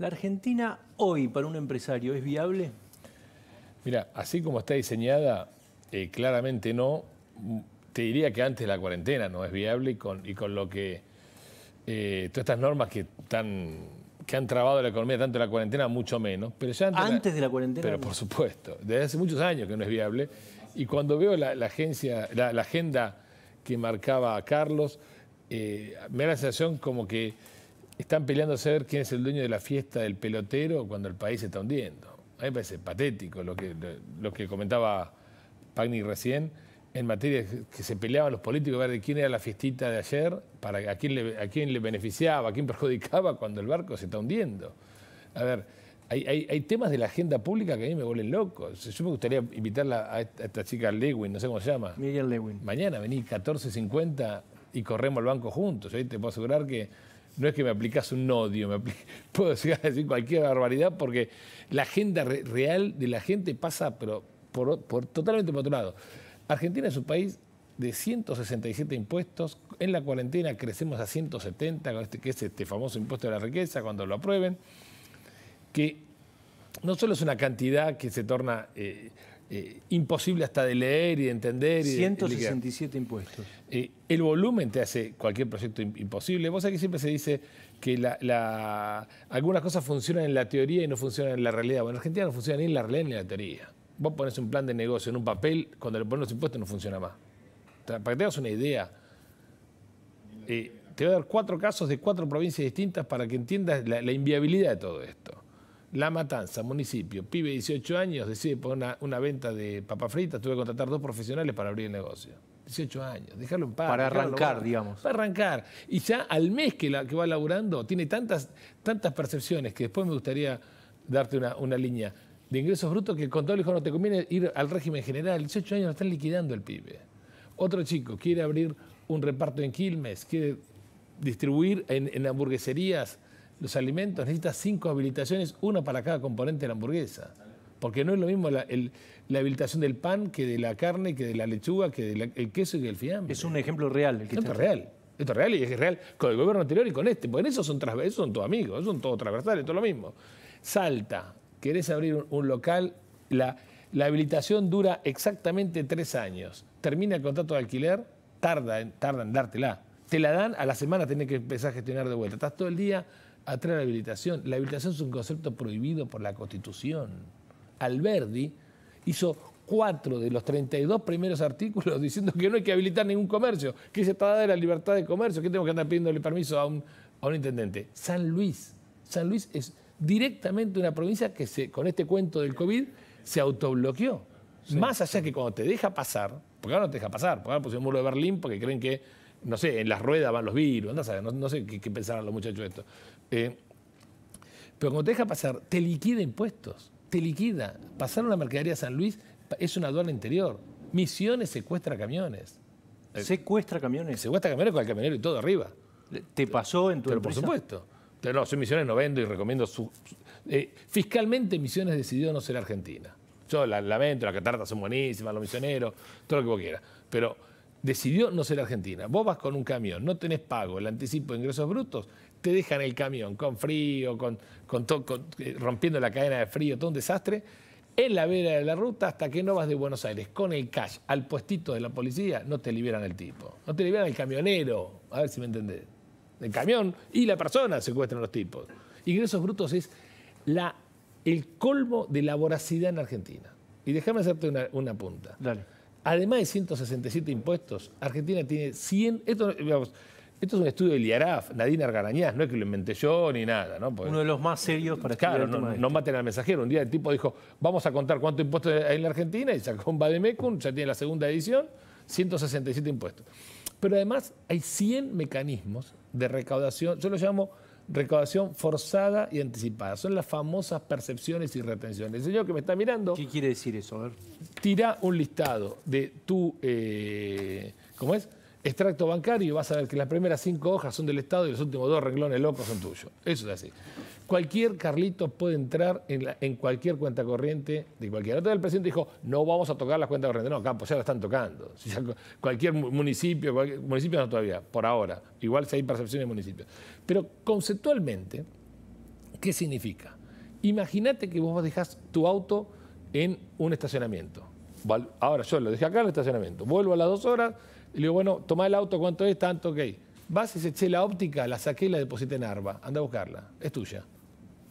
¿La Argentina hoy para un empresario es viable? Mira, así como está diseñada, eh, claramente no. Te diría que antes de la cuarentena no es viable y con, y con lo que eh, todas estas normas que, que han trabado la economía tanto en la cuarentena, mucho menos. Pero ya antes, de la cuarentena. Pero por supuesto, desde hace muchos años que no es viable. Y cuando veo la, agencia, la, agenda que marcaba Carlos, eh, me da la sensación como que están peleando a saber quién es el dueño de la fiesta del pelotero cuando el país se está hundiendo. A mí me parece patético lo que, lo que comentaba Pagni recién, en materia que se peleaban los políticos a ver de quién era la fiestita de ayer, para a quién, le, quién le beneficiaba, a quién perjudicaba cuando el barco se está hundiendo. A ver, hay, temas de la agenda pública que a mí me vuelven locos. Yo me gustaría invitarla a esta, chica Lewin, no sé cómo se llama. Miguel Lewin. Mañana vení 14.50 y corremos al banco juntos. Yo te puedo asegurar que no es que me aplicas un odio, puedo llegar a decir cualquier barbaridad porque la agenda real de la gente pasa pero por, totalmente por otro lado. Argentina es un país de 167 impuestos, en la cuarentena crecemos a 170, este, que es este famoso impuesto de la riqueza, cuando lo aprueben, que no solo es una cantidad que se torna... Eh, eh, imposible hasta de leer y de entender. 167 impuestos. Eh, el volumen te hace cualquier proyecto imposible. Vos sabés que siempre se dice que la, algunas cosas funcionan en la teoría y no funcionan en la realidad. Bueno, en Argentina no funciona ni en la realidad ni en la teoría. Vos pones un plan de negocio en un papel, cuando le pones los impuestos no funciona más. Para que te una idea, eh, te voy a dar cuatro casos de cuatro provincias distintas para que entiendas la inviabilidad de todo esto. La Matanza, municipio, pibe 18 años, decide poner una, venta de papa fritas, tuve que contratar dos profesionales para abrir el negocio. 18 años, dejarlo en paz. Para arrancar, digamos. Para arrancar. Y ya al mes que, va laburando, tiene tantas, percepciones que después me gustaría darte una, línea de ingresos brutos que el hijo no te conviene ir al régimen general. 18 años están liquidando el pibe. Otro chico quiere abrir un reparto en Quilmes, quiere distribuir en hamburgueserías los alimentos necesitas cinco habilitaciones, una para cada componente de la hamburguesa. Porque no es lo mismo la, habilitación del pan que de la carne, que de la lechuga, que del queso y del fiambre. Es un ejemplo real. El que Esto es real. Esto es real y es real con el gobierno anterior y con este. Porque en eso son, esos son todos amigos, son todos transversales, todo lo mismo. Salta, querés abrir un, local, la, la habilitación dura exactamente tres años. Termina el contrato de alquiler, tarda en, tarda en dártela. Te la dan, a la semana tenés que empezar a gestionar de vuelta. Estás todo el día a la habilitación. La habilitación es un concepto prohibido por la Constitución. Alberdi hizo cuatro de los 32 primeros artículos diciendo que no hay que habilitar ningún comercio, que se está dando la libertad de comercio, que tengo que andar pidiéndole permiso a un, a un intendente. San Luis. San Luis es directamente una provincia que con este cuento del COVID se autobloqueó. Más allá que cuando te deja pasar, porque ahora no te deja pasar, porque ahora pusieron el muro de Berlín porque creen que, no sé, en las ruedas van los virus, no, sé qué, qué pensarán los muchachos de esto. Eh, pero cuando te deja pasar, te liquida impuestos, te liquida. Pasar una mercadería a San Luis, es una aduana interior. Misiones secuestra camiones. Eh, ¿Secuestra camiones? Secuestra camiones con el camionero y todo arriba. ¿Te pasó en tu Pero por supuesto. Pero no, soy Misiones no vendo y recomiendo... Su, eh, fiscalmente Misiones decidió no ser Argentina. Yo la lamento, las cataratas son buenísimas, los misioneros, todo lo que vos quieras. Pero decidió no ser Argentina. Vos vas con un camión, no tenés pago, el anticipo de ingresos brutos, te dejan el camión con frío, con, con, eh, rompiendo la cadena de frío, todo un desastre, en la vera de la ruta hasta que no vas de Buenos Aires con el cash al puestito de la policía, no te liberan el tipo. No te liberan el camionero, a ver si me entendés. El camión y la persona secuestran los tipos. Ingresos brutos es la, el colmo de la voracidad en Argentina. Y déjame hacerte una, punta. Además de 167 impuestos, Argentina tiene 100... Esto, esto es un estudio de Liaraf, Nadine Argarañaz, no es que lo inventé yo ni nada. ¿no? Uno de los más serios para Claro, no, no, maten al mensajero. Un día el tipo dijo, vamos a contar cuánto impuesto hay en la Argentina y sacó un Bademecum, ya tiene la segunda edición, 167 impuestos. Pero además hay 100 mecanismos de recaudación, yo lo llamo recaudación forzada y anticipada. Son las famosas percepciones y retenciones. El señor que me está mirando... ¿Qué quiere decir eso? A ver. Tira un listado de tu... Eh, ¿Cómo es? extracto bancario vas a ver que las primeras cinco hojas son del Estado y los últimos dos renglones locos son tuyos. Eso es así. Cualquier Carlito puede entrar en, cualquier cuenta corriente de cualquier. Entonces el presidente dijo, no vamos a tocar las cuentas corrientes. No, Campos, ya la están tocando. cualquier municipio, municipio no todavía, por ahora. Igual si hay percepción de municipios. Pero conceptualmente, ¿qué significa? Imagínate que vos dejás tu auto en un estacionamiento. Ahora yo lo dejé acá en el estacionamiento. Vuelvo a las dos horas, y le digo, bueno, tomá el auto, ¿cuánto es? Tanto, ok. Vas y se eché la óptica, la saqué y la deposité en Arba. Anda a buscarla, es tuya.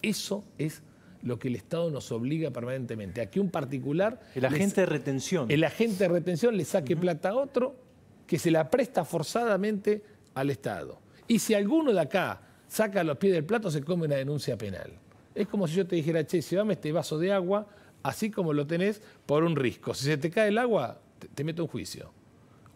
Eso es lo que el Estado nos obliga permanentemente, Aquí un particular... El agente de retención. El agente de retención le saque plata a otro que se la presta forzadamente al Estado. Y si alguno de acá saca los pies del plato, se come una denuncia penal. Es como si yo te dijera, che, dame este vaso de agua, así como lo tenés, por un risco. Si se te cae el agua, te, te meto un juicio.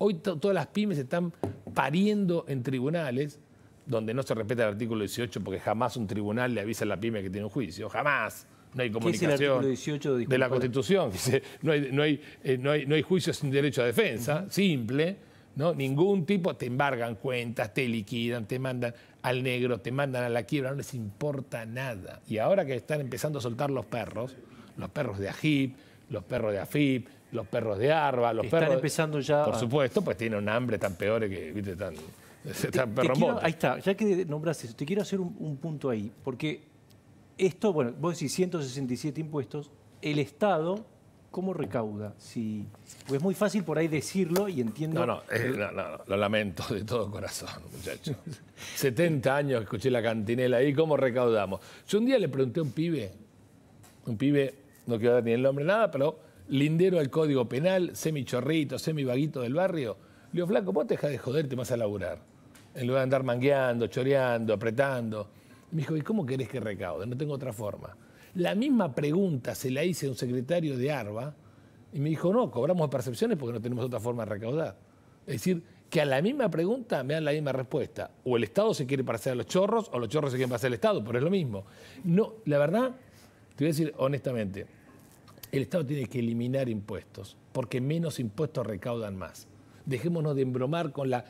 Hoy todas las pymes están pariendo en tribunales donde no se respeta el artículo 18 porque jamás un tribunal le avisa a la pyme que tiene un juicio, jamás. No hay comunicación es el 18, de la Constitución. No hay, no, eh, juicio sin derecho a defensa, simple. ¿no? Ningún tipo, te embargan cuentas, te liquidan, te mandan al negro, te mandan a la quiebra, no les importa nada. Y ahora que están empezando a soltar los perros, los perros de AGIP, los perros de AFIP, los perros de Arba, los perros... Están empezando ya. Por supuesto, pues tienen un hambre tan peor que, viste, tan. ahí está, ya que nombraste eso, te quiero hacer un, punto ahí, porque esto, bueno, vos decís 167 impuestos, el Estado, ¿cómo recauda? Si, pues es muy fácil por ahí decirlo y entiendo. No, no, no, no, lo lamento de todo corazón, muchachos. 70 años escuché la cantinela ahí, ¿cómo recaudamos? Yo un día le pregunté a un pibe, un pibe, no quiero dar ni el nombre, nada, pero lindero al Código Penal, semi chorrito, semi vaguito del barrio, Leo flaco, vos te de joder, te vas a laburar. En lugar de andar mangueando, choreando, apretando. Me dijo, ¿y cómo querés que recaude? No tengo otra forma. La misma pregunta se la hice a un secretario de ARBA y me dijo, no, cobramos percepciones porque no tenemos otra forma de recaudar. Es decir, que a la misma pregunta me dan la misma respuesta. O el Estado se quiere parecer a los chorros o los chorros se quieren parecer al Estado, pero es lo mismo. No, la verdad, te voy a decir honestamente, el Estado tiene que eliminar impuestos, porque menos impuestos recaudan más. Dejémonos de embromar con la,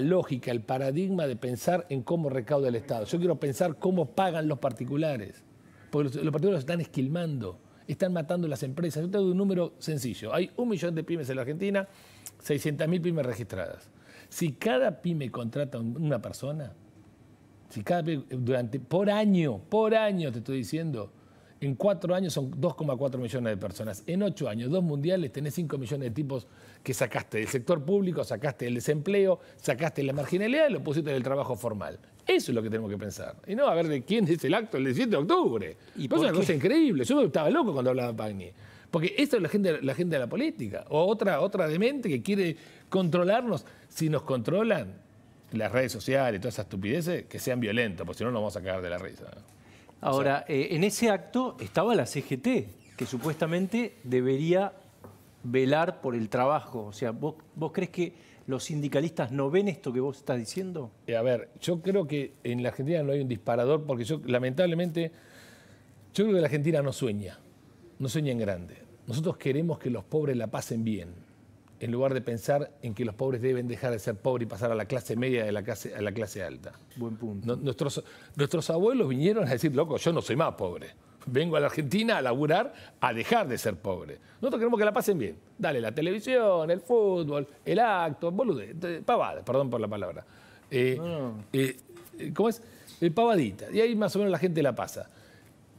lógica, el paradigma de pensar en cómo recauda el Estado. Yo quiero pensar cómo pagan los particulares, porque los, los particulares están esquilmando, están matando las empresas. Yo te doy un número sencillo. Hay un millón de pymes en la Argentina, mil pymes registradas. Si cada pyme contrata a una persona, si cada durante, por año, por año te estoy diciendo, en cuatro años son 2,4 millones de personas. En ocho años, dos mundiales, tenés 5 millones de tipos que sacaste del sector público, sacaste del desempleo, sacaste la marginalidad y lo pusiste en el trabajo formal. Eso es lo que tenemos que pensar. Y no a ver de quién es el acto el 17 de octubre. Y es una cosa increíble. Yo estaba loco cuando hablaba Pagni. Porque esto es la gente, la gente de la política. O otra, otra demente que quiere controlarnos. Si nos controlan las redes sociales y todas esas estupideces, que sean violentos, porque si no nos vamos a cagar de la risa. Ahora, eh, en ese acto estaba la CGT, que supuestamente debería velar por el trabajo. O sea, ¿vos, vos crees que los sindicalistas no ven esto que vos estás diciendo? Eh, a ver, yo creo que en la Argentina no hay un disparador, porque yo, lamentablemente, yo creo que la Argentina no sueña, no sueña en grande. Nosotros queremos que los pobres la pasen bien en lugar de pensar en que los pobres deben dejar de ser pobres y pasar a la clase media de la clase, a la clase alta. Buen punto. nuestros, nuestros abuelos vinieron a decir, loco, yo no soy más pobre. Vengo a la Argentina a laburar, a dejar de ser pobre. Nosotros queremos que la pasen bien. Dale, la televisión, el fútbol, el acto, bolude, eh, pavada, perdón por la palabra. Eh, eh, ¿Cómo es? El pavadita. Y ahí más o menos la gente la pasa.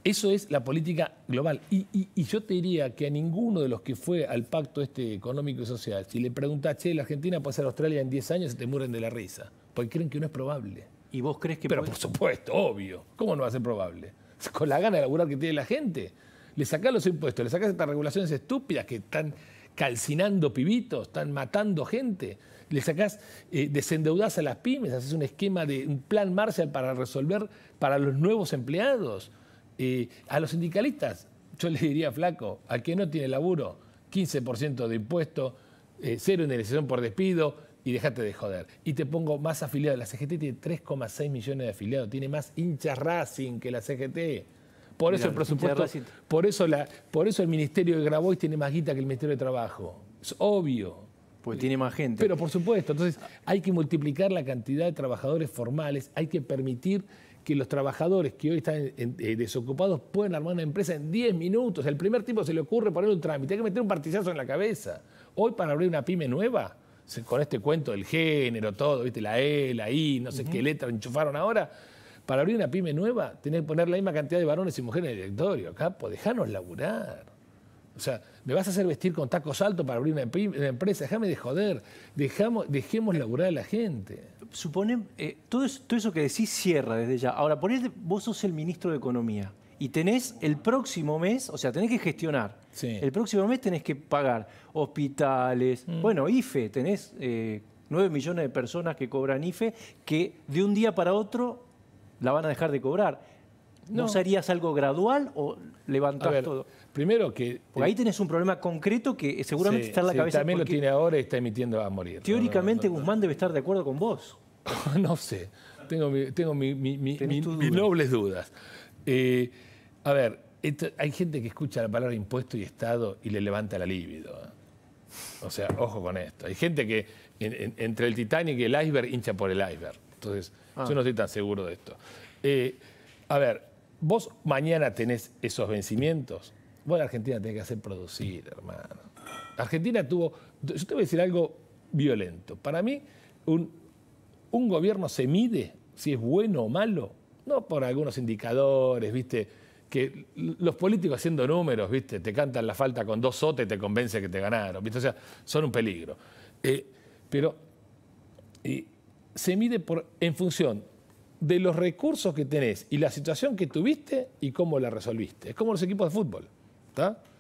Eso es la política global. Y, yo te diría que a ninguno de los que fue al pacto este económico y social, si le preguntas, che, la Argentina puede ser Australia en 10 años, se te mueren de la risa. Porque creen que no es probable. ¿Y vos crees que.? Pero por supuesto, obvio. ¿Cómo no va a ser probable? Con la gana de laburar que tiene la gente. Le sacás los impuestos, le sacás estas regulaciones estúpidas que están calcinando pibitos, están matando gente. Le sacás, eh, desendeudás a las pymes, haces un esquema de un plan Marshall para resolver para los nuevos empleados a los sindicalistas, yo les diría, flaco, al que no tiene laburo, 15% de impuesto, eh, cero indemnización por despido y dejate de joder. Y te pongo más afiliados. La CGT tiene 3,6 millones de afiliados, tiene más hinchas Racing que la CGT. Por eso el presupuesto, por eso, la, por eso el Ministerio de Grabois tiene más guita que el Ministerio de Trabajo. Es obvio. Porque tiene más gente. Pero por supuesto, entonces hay que multiplicar la cantidad de trabajadores formales, hay que permitir que los trabajadores que hoy están eh, desocupados pueden armar una empresa en 10 minutos. El primer tipo se le ocurre poner un trámite, hay que meter un partizazo en la cabeza. Hoy para abrir una pyme nueva, con este cuento del género, todo, ¿viste? la E, la I, no sé qué letra enchufaron ahora. Para abrir una pyme nueva, tenés que poner la misma cantidad de varones y mujeres en el directorio. Capo, pues, dejanos laburar. O sea, ¿me vas a hacer vestir con tacos altos para abrir una, empresa? Déjame de joder. Dejamos, dejemos laburar a la gente supone, eh, todo, eso, que decís cierra desde ya. Ahora, ponete, vos sos el ministro de Economía y tenés el próximo mes, o sea, tenés que gestionar. El próximo mes tenés que pagar hospitales, mm. bueno, IFE, tenés 9 eh, millones de personas que cobran IFE que de un día para otro la van a dejar de cobrar. No. sería algo gradual o levantar todo? Primero que... Porque ahí tenés un problema concreto que seguramente está en la sí, cabeza. También lo tiene ahora y está emitiendo a morir. Teóricamente Guzmán debe estar de acuerdo con vos. no sé, tengo, mis nobles dudas. Eh, a ver, hay gente que escucha la palabra impuesto y Estado y le levanta la libido. ¿eh? O sea, ojo con esto. Hay gente que entre el Titanic y el iceberg hincha por el iceberg. Entonces, ah. yo no estoy tan seguro de esto. Eh, a ver, vos mañana tenés esos vencimientos, vos la Argentina tenés que hacer producir, hermano. Argentina tuvo, yo te voy a decir algo violento. Para mí, un, gobierno se mide si es bueno o malo, no por algunos indicadores, ¿viste? que los políticos haciendo números, ¿viste? Te cantan la falta con dos sotes y te convence que te ganaron, ¿viste? O sea, son un peligro. Eh, pero se mide por, en función de los recursos que tenés y la situación que tuviste y cómo la resolviste. Es como los equipos de fútbol.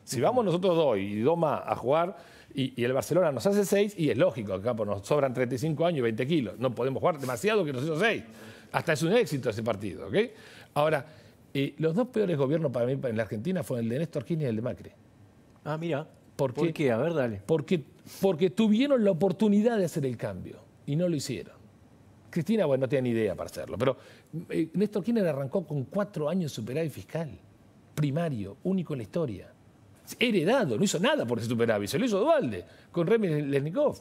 Si vamos nosotros dos y dos más a jugar y, el Barcelona nos hace seis, y es lógico, acá pues, nos sobran 35 años y 20 kilos. No podemos jugar demasiado que nos hizo seis. Hasta es un éxito ese partido. ¿okay? Ahora, eh, los dos peores gobiernos para mí en la Argentina fueron el de Néstor Kirchner y el de Macri. Ah, mira. ¿Por qué? A ver, dale. Porque, porque tuvieron la oportunidad de hacer el cambio y no lo hicieron. Cristina, bueno, no tiene ni idea para hacerlo, pero eh, Néstor Kirchner arrancó con cuatro años superávit fiscal, primario, único en la historia. Heredado, no hizo nada por ese superávit, se lo hizo Dualde, con Remy Lesnikov.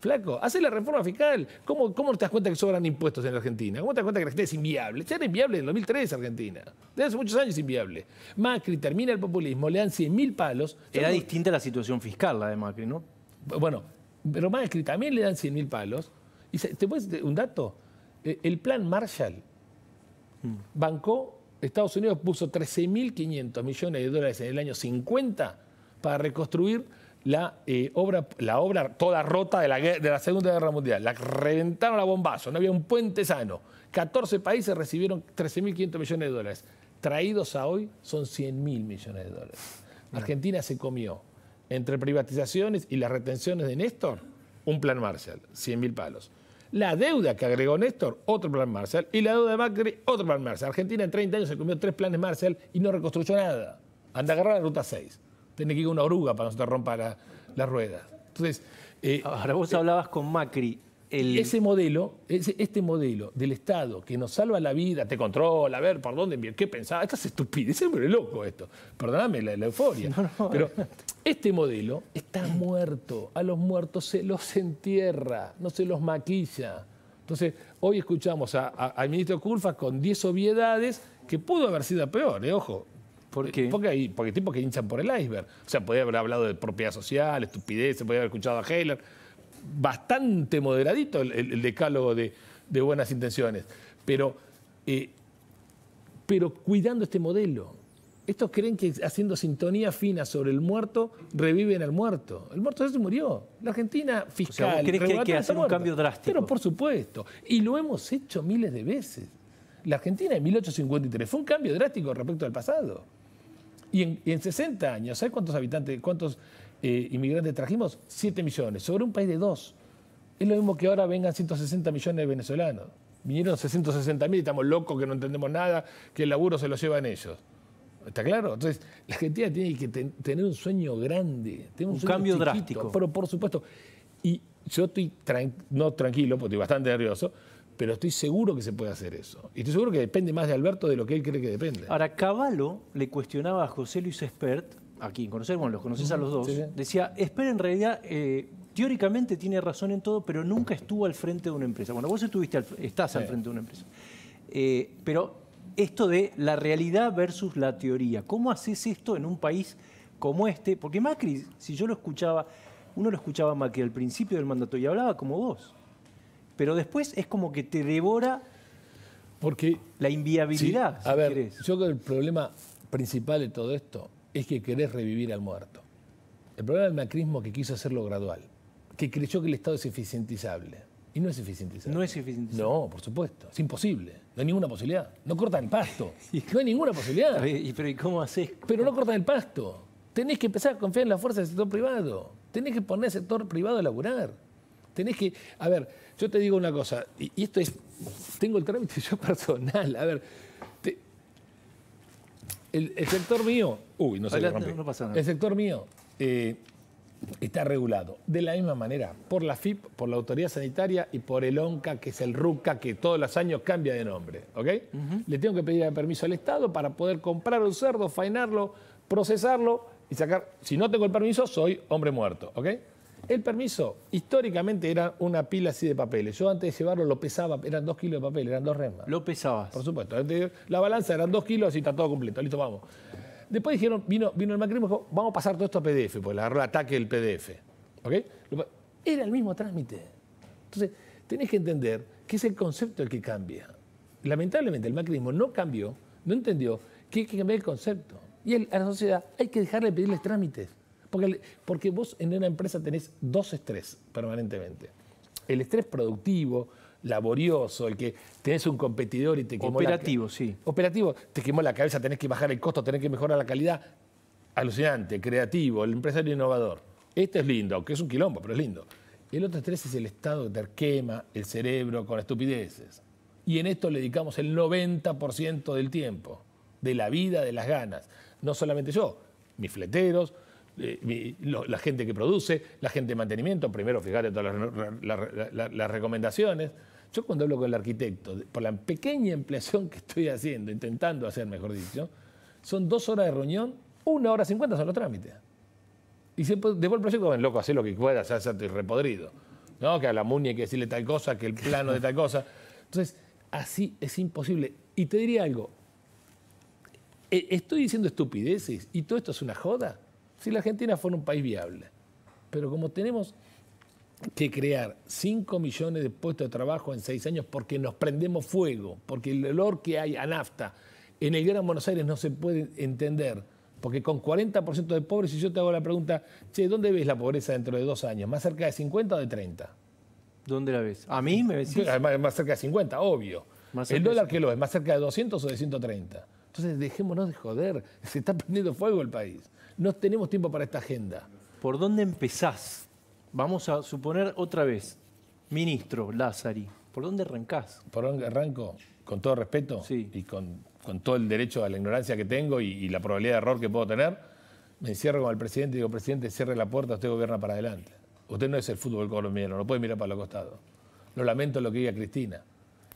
Flaco, hace la reforma fiscal. ¿Cómo, te das cuenta que sobran impuestos en Argentina? ¿Cómo te das cuenta que la Argentina es inviable? Ya era inviable en 2003 Argentina. Desde hace muchos años inviable. Macri termina el populismo, le dan 100.000 palos. Era distinta la situación fiscal, la de Macri, ¿no? Bueno, pero Macri también le dan 100.000 palos y te puedes un dato, eh, el plan Marshall hmm. bancó, Estados Unidos puso 13.500 millones de dólares en el año 50 para reconstruir la, eh, obra, la obra toda rota de la, de la Segunda Guerra Mundial. La reventaron a bombazo, no había un puente sano. 14 países recibieron 13.500 millones de dólares. Traídos a hoy son 100.000 millones de dólares. Argentina se comió, entre privatizaciones y las retenciones de Néstor, un plan Marshall, 100.000 palos. La deuda que agregó Néstor, otro plan Marshall. Y la deuda de Macri, otro plan Marshall. Argentina en 30 años se comió tres planes Marshall y no reconstruyó nada. Anda a agarrar la ruta 6. Tiene que ir una oruga para no se te rompa la, rueda. Entonces. Eh, Ahora vos hablabas con Macri. Ese modelo, este modelo del Estado que nos salva la vida, te controla, a ver por dónde, qué pensaba, esta estupidez pero es loco esto. Perdóname la, euforia. Pero este modelo está muerto. A los muertos se los entierra, no se los maquilla. Entonces, hoy escuchamos al ministro Culfas con 10 obviedades que pudo haber sido peor, ¿eh? ojo. ¿Por Porque hay porque tipos que hinchan por el iceberg. O sea, podría haber hablado de propiedad social, estupidez, se podría haber escuchado a Heller bastante moderadito el, decálogo de, buenas intenciones, pero, eh, pero cuidando este modelo. Estos creen que haciendo sintonía fina sobre el muerto reviven al muerto. El muerto ya se murió. La Argentina fiscal. que hay que hacer un cambio drástico? Pero por supuesto. Y lo hemos hecho miles de veces. La Argentina en 1853 fue un cambio drástico respecto al pasado. Y en, en 60 años, ¿sabes cuántos habitantes, cuántos eh, inmigrantes trajimos? 7 millones, sobre un país de 2. Es lo mismo que ahora vengan 160 millones de venezolanos. Vinieron 660 mil y estamos locos que no entendemos nada, que el laburo se lo llevan ellos. ¿Está claro? Entonces, la Argentina tiene que tener un sueño grande, un, cambio drástico. Pero por supuesto, y yo estoy no tranquilo, porque estoy bastante nervioso, pero estoy seguro que se puede hacer eso. Y estoy seguro que depende más de Alberto de lo que él cree que depende. Ahora, Caballo le cuestionaba a José Luis Espert Aquí, quien bueno, los conoces a los dos, decía, espera en realidad, eh, teóricamente tiene razón en todo, pero nunca estuvo al frente de una empresa. Bueno, vos estuviste estás al frente de una empresa. Eh, pero esto de la realidad versus la teoría, ¿cómo haces esto en un país como este? Porque Macri, si yo lo escuchaba, uno lo escuchaba Macri al principio del mandato y hablaba como vos, pero después es como que te devora Porque, la inviabilidad. a ver, yo creo que el problema principal de todo esto es que querés revivir al muerto. El problema del macrismo que quiso hacerlo gradual, que creyó que el Estado es eficientizable. Y no es eficientizable. No es eficientizable. No, por supuesto. Es imposible. No hay ninguna posibilidad. No cortan el pasto. No hay ninguna posibilidad. ¿Y, pero, ¿y cómo haces? Pero no cortan el pasto. Tenés que empezar a confiar en la fuerza del sector privado. Tenés que poner al sector privado a laburar. Tenés que. A ver, yo te digo una cosa, y, y esto es. Tengo el trámite yo personal. A ver, el, sector mío, El sector mío eh, está regulado de la misma manera por la FIP, por la Autoridad Sanitaria y por el ONCA, que es el RUCA, que todos los años cambia de nombre. ¿ok? Le tengo que pedir permiso al Estado para poder comprar un cerdo, fainarlo, procesarlo y sacar. Si no tengo el permiso, soy hombre muerto. ¿ok? El permiso históricamente era una pila así de papeles. Yo antes de llevarlo lo pesaba, eran dos kilos de papel, eran dos remas. Lo pesabas. Por supuesto. La balanza eran dos kilos y está todo completo. Listo, vamos. Después dijeron, vino, vino el macrismo y dijo, vamos a pasar todo esto a PDF, pues le agarró el ataque el PDF. ¿Ok? Era el mismo trámite. Entonces, tenés que entender que es el concepto el que cambia. Lamentablemente el macrismo no cambió, no entendió que hay que cambiar el concepto. Y a la sociedad hay que dejarle pedirles trámites. Porque, vos en una empresa tenés dos estrés permanentemente. El estrés productivo, laborioso, el que tenés un competidor y te quemó Operativo, sí. Operativo, te quemó la cabeza, tenés que bajar el costo, tenés que mejorar la calidad. Alucinante, creativo, el empresario innovador. Este es lindo, aunque es un quilombo, pero es lindo. El otro estrés es el estado que te quema el cerebro con estupideces. Y en esto le dedicamos el 90% del tiempo, de la vida, de las ganas. No solamente yo, mis fleteros, eh, la gente que produce, la gente de mantenimiento, primero fijate todas las, recomendaciones. Yo cuando hablo con el arquitecto, por la pequeña ampliación que estoy haciendo, intentando hacer, mejor dicho, son dos horas de reunión, una hora cincuenta son los trámites. Y se el proyecto, ven, loco, hace lo que pueda ya estoy repodrido. ¿No? Que a la muñeca hay que decirle tal cosa, que el plano de tal cosa. Entonces, así es imposible. Y te diría algo, e, ¿estoy diciendo estupideces y todo esto es una joda? si la Argentina fuera un país viable. Pero como tenemos que crear 5 millones de puestos de trabajo en 6 años porque nos prendemos fuego, porque el olor que hay a nafta en el Gran Buenos Aires no se puede entender, porque con 40% de pobres, si yo te hago la pregunta, che, ¿dónde ves la pobreza dentro de dos años? ¿Más cerca de 50 o de 30? ¿Dónde la ves? ¿A mí me ves... Más, cerca de 50, obvio. ¿El dólar que lo es? ¿Más cerca de 200 o de 130? Entonces dejémonos de joder, se está prendiendo fuego el país. No tenemos tiempo para esta agenda. ¿Por dónde empezás? Vamos a suponer otra vez, ministro Lázari, ¿por dónde arrancás? ¿Por dónde arranco? Con todo respeto y con, todo el derecho a la ignorancia que tengo y, la probabilidad de error que puedo tener, me encierro con el presidente y digo, presidente, cierre la puerta, usted gobierna para adelante. Usted no es el fútbol colombiano, no puede mirar para los costados. Lo lamento lo que diga Cristina.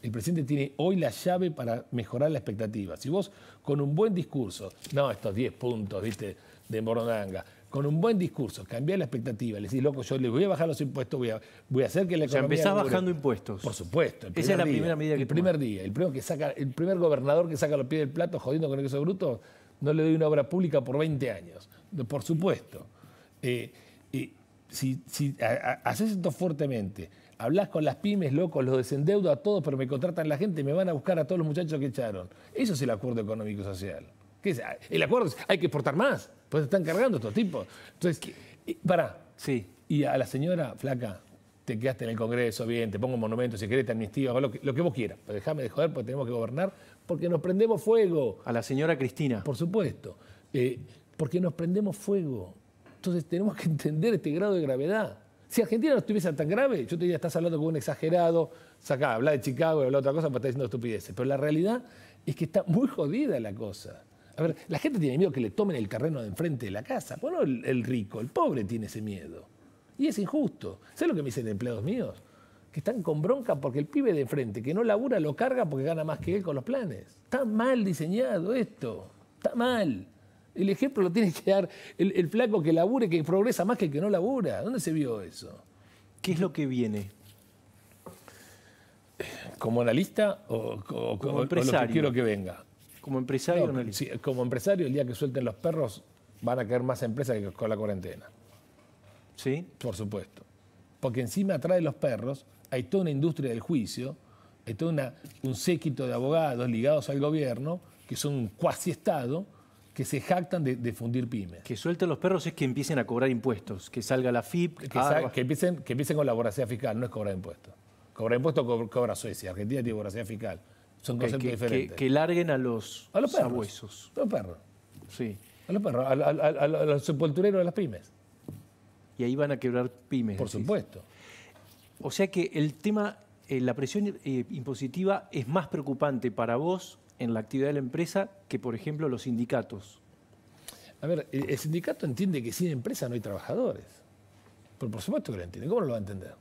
El presidente tiene hoy la llave para mejorar la expectativa. Si vos con un buen discurso, no, estos 10 puntos, viste, de Moronanga, con un buen discurso, cambiar la expectativa, le decís, loco, yo les voy a bajar los impuestos, voy a, voy a hacer que la o sea, bajando impuestos. Por supuesto. El Esa es la primera medida que El primer día, el que saca, el primer gobernador que saca los pies del plato jodiendo con el queso bruto, no le doy una obra pública por 20 años. Por supuesto. Eh, eh si, haces esto fuertemente, hablas con las pymes, locos, los desendeudo a todos, pero me contratan la gente y me van a buscar a todos los muchachos que echaron. Eso es el acuerdo económico social. El acuerdo es, hay que exportar más, pues están cargando estos tipos. Entonces, para. Sí. Y a la señora flaca, te quedaste en el Congreso, bien, te pongo un monumento, si querés te amnistío, lo que, vos quieras. Pero déjame de joder porque tenemos que gobernar, porque nos prendemos fuego. A la señora Cristina. Por supuesto. Eh, porque nos prendemos fuego. Entonces tenemos que entender este grado de gravedad. Si Argentina no estuviese tan grave, yo te diría, estás hablando con un exagerado, sacá, habla de Chicago, habla de otra cosa, pero estás diciendo estupideces. Pero la realidad es que está muy jodida la cosa. A ver, la gente tiene miedo que le tomen el terreno de enfrente de la casa. Bueno, el, el rico, el pobre tiene ese miedo. Y es injusto. ¿Sabes lo que me dicen empleados míos? Que están con bronca porque el pibe de enfrente que no labura, lo carga porque gana más que él con los planes. Está mal diseñado esto. Está mal. El ejemplo lo tiene que dar el, flaco que labure, que progresa más que el que no labura. ¿Dónde se vio eso? ¿Qué es lo que viene? ¿Como analista o, como empresario? lo que quiero que venga. Como empresario, Como empresario, el día que suelten los perros, van a caer más empresas que con la cuarentena. ¿Sí? Por supuesto. Porque encima atrás de los perros hay toda una industria del juicio, hay todo un séquito de abogados ligados al gobierno, que son un cuasi-estado, que se jactan de, fundir pymes. Que suelten los perros es que empiecen a cobrar impuestos, que salga la FIP. Que, que, empiecen, que empiecen con la voracidad fiscal, no es cobrar impuestos. Cobrar impuestos cobra Suecia, Argentina tiene voracidad fiscal. Son cosas que, Que, larguen a los, a los perros, sabuesos. A los perros. Sí. A los perros, a, los sepultureros de las pymes. Y ahí van a quebrar pymes. Por supuesto. O sea que el tema, eh, la presión eh, impositiva es más preocupante para vos en la actividad de la empresa que, por ejemplo, los sindicatos. A ver, el, sindicato entiende que sin empresa no hay trabajadores. Pero por supuesto que lo entiende. ¿Cómo lo va a entender?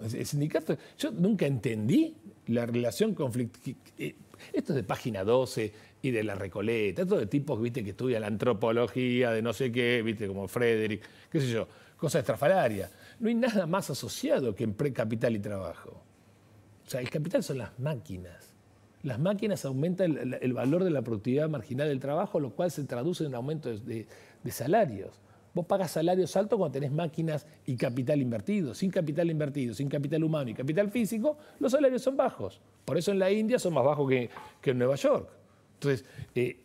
El sindicato, yo nunca entendí la relación conflictiva. Eh, esto es de página 12 y de la Recoleta, esto de tipos ¿viste, que estudian la antropología, de no sé qué, viste, como Frederick, qué sé yo, cosas estrafalarias. No hay nada más asociado que en precapital y trabajo. O sea, el capital son las máquinas. Las máquinas aumentan el, valor de la productividad marginal del trabajo, lo cual se traduce en un aumento de salarios. Vos pagas salarios altos cuando tenés máquinas y capital invertido. Sin capital invertido, sin capital humano y capital físico, los salarios son bajos. Por eso en la India son más bajos que, en Nueva York. Entonces, eh,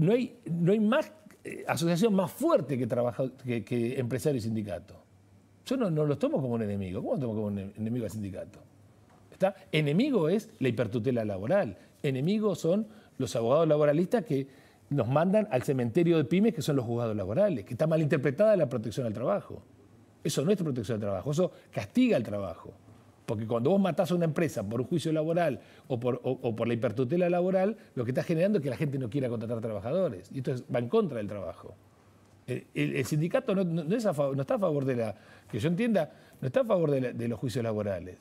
no, hay, no hay más eh, asociación más fuerte que, que, empresario y sindicato. Yo no, no los tomo como un enemigo. ¿Cómo los tomo como un enemigo al sindicato? ¿Está? Enemigo es la hipertutela laboral. Enemigos son los abogados laboralistas que nos mandan al cementerio de pymes, que son los juzgados laborales, que está malinterpretada la protección al trabajo. Eso no es protección al trabajo, eso castiga al trabajo. Porque cuando vos matás a una empresa por un juicio laboral o por, la hipertutela laboral, lo que está generando es que la gente no quiera contratar trabajadores. Y esto va en contra del trabajo. El, sindicato no, está a favor de la, que yo entienda, no está a favor de, los juicios laborales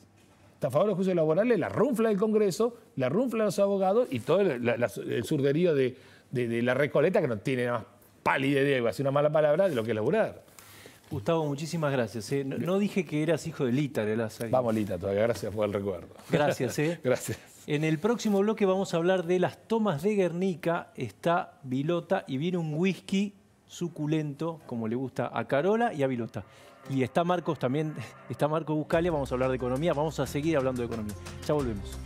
está a favor de los juicios laborales, la runfla del Congreso, la runfla de los abogados y todo el surderío de, de, la Recoleta que no tiene nada más pálida idea, iba a una mala palabra, de lo que es laburar. Gustavo, muchísimas gracias. Eh. No, dije que eras hijo de Lita, de las Vamos, Lita, todavía gracias por el recuerdo. Gracias, ¿eh? gracias. En el próximo bloque vamos a hablar de las tomas de Guernica. Está Vilota y viene un whisky suculento, como le gusta a Carola y a Vilota. Y está Marcos también, está Marcos Buscalia, vamos a hablar de economía, vamos a seguir hablando de economía. Ya volvemos.